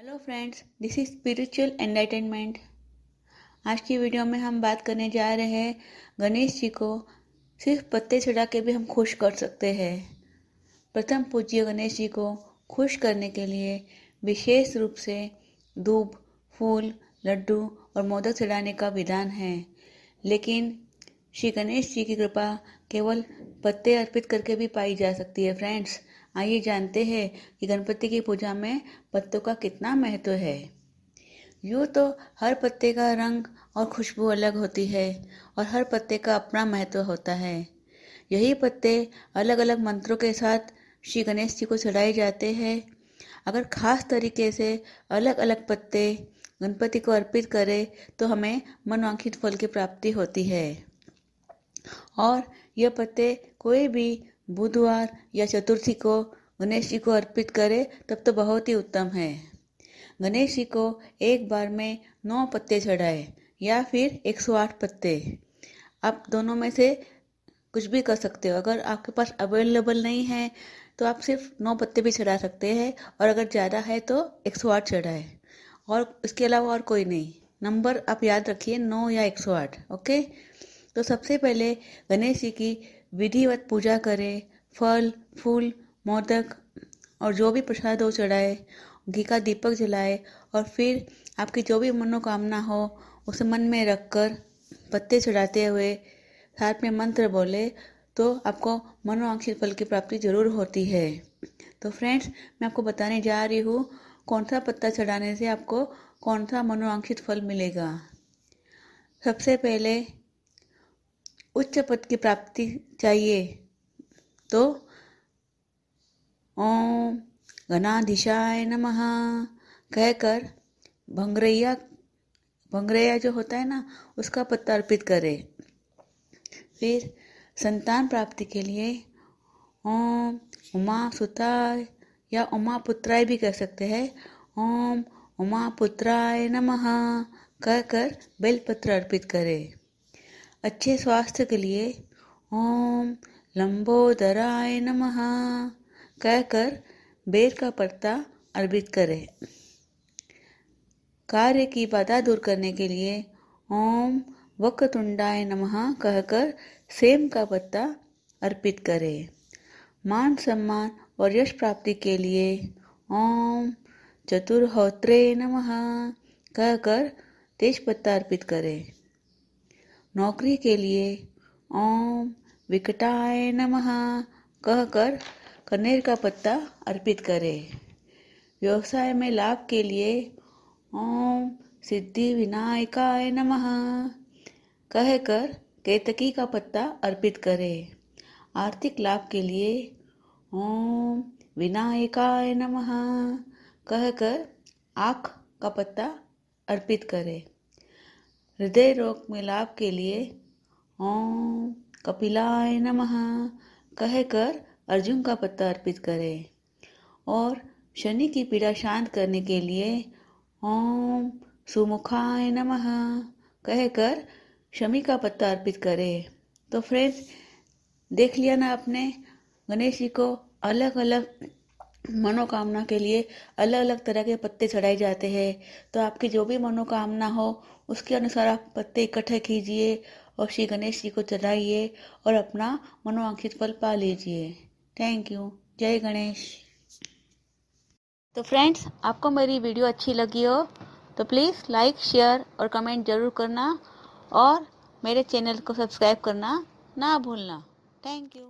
hello friends this is spiritual entertainment आज की video में हम बात करने जा रहे हैं गणेश जी को सिर्फ पत्ते चढ़ा के भी हम खुश कर सकते हैं प्रथम पूज्य गणेश जी को खुश करने के लिए विशेष रूप से धूप फूल लड्डू और मोदक चढ़ाने का विधान है लेकिन श्री गणेश जी की कृपा केवल पत्ते अर्पित करके भी पाई जा सकती है फ्रेंड्स आइए जानते हैं कि गणपति की पूजा में पत्तों का कितना महत्व है यूँ तो हर पत्ते का रंग और खुशबू अलग होती है और हर पत्ते का अपना महत्व होता है यही पत्ते अलग अलग मंत्रों के साथ श्री गणेश जी को चढ़ाए जाते हैं अगर खास तरीके से अलग अलग पत्ते गणपति को अर्पित करें तो हमें मनवांखित फल की प्राप्ति होती है और यह पत्ते कोई भी बुधवार या चतुर्थी को गणेश जी को अर्पित करें तब तो बहुत ही उत्तम है गणेश जी को एक बार में नौ पत्ते चढ़ाए या फिर 108 पत्ते आप दोनों में से कुछ भी कर सकते हो अगर आपके पास अवेलेबल नहीं है तो आप सिर्फ नौ पत्ते भी चढ़ा सकते हैं और अगर ज़्यादा है तो 108 चढ़ाए और इसके अलावा और कोई नहीं नंबर आप याद रखिए नौ या 108 ओके तो सबसे पहले गणेश जी की विधिवत पूजा करें फल फूल मोदक और जो भी प्रसाद हो चढ़ाए घी का दीपक जलाए और फिर आपकी जो भी मनोकामना हो उसे मन में रखकर पत्ते चढ़ाते हुए साथ में मंत्र बोले तो आपको मनोवांक्षित फल की प्राप्ति जरूर होती है तो फ्रेंड्स मैं आपको बताने जा रही हूँ कौन सा पत्ता चढ़ाने से आपको कौन सा मनोवांक्षित फल मिलेगा सबसे पहले उच्च पद की प्राप्ति चाहिए तो ओम घनाधिशाय नमः कहकर भंगरैया भंगरैया जो होता है ना उसका पत्ता अर्पित करें फिर संतान प्राप्ति के लिए ओम उमा सुताय या उमा पुत्राय भी कह सकते हैं ओम उमा पुत्राय नमः कहकर बेलपत्र अर्पित करें अच्छे स्वास्थ्य के लिए ओम लंबोदराय नमः कहकर बेर का पत्ता अर्पित करें कार्य की बाधा दूर करने के लिए ओम वक्रतुंडाय नमः कहकर सेम का पत्ता अर्पित करें मान सम्मान और यश प्राप्ति के लिए ओम चतुर्होत्रे नमः कहकर तेज पत्ता अर्पित करें नौकरी के लिए ओम विकटाय नमः कहकर कनेर का पत्ता अर्पित करें व्यवसाय में लाभ के लिए ओम सिद्धि विनायकाय नमः कहकर केतकी का पत्ता अर्पित करें आर्थिक लाभ के लिए ओम विनायकाय नमः कहकर आँख का पत्ता अर्पित करें हृदय रोग में लाभ के लिए ओम कपिलाय नमः कहकर अर्जुन का पत्ता अर्पित करें और शनि की पीड़ा शांत करने के लिए ओम सुमुखाय नमः कहकर शमी का पत्ता अर्पित करें तो फ्रेंड्स देख लिया ना आपने गणेश जी को अलग अलग मनोकामना के लिए अलग अलग तरह के पत्ते चढ़ाए जाते हैं तो आपकी जो भी मनोकामना हो उसके अनुसार आप पत्ते इकट्ठे कीजिए और श्री गणेश जी को चढ़ाइए और अपना मनोवांक्षित फल पा लीजिए थैंक यू जय गणेश तो फ्रेंड्स आपको मेरी वीडियो अच्छी लगी हो तो प्लीज़ लाइक शेयर और कमेंट ज़रूर करना और मेरे चैनल को सब्सक्राइब करना ना भूलना थैंक यू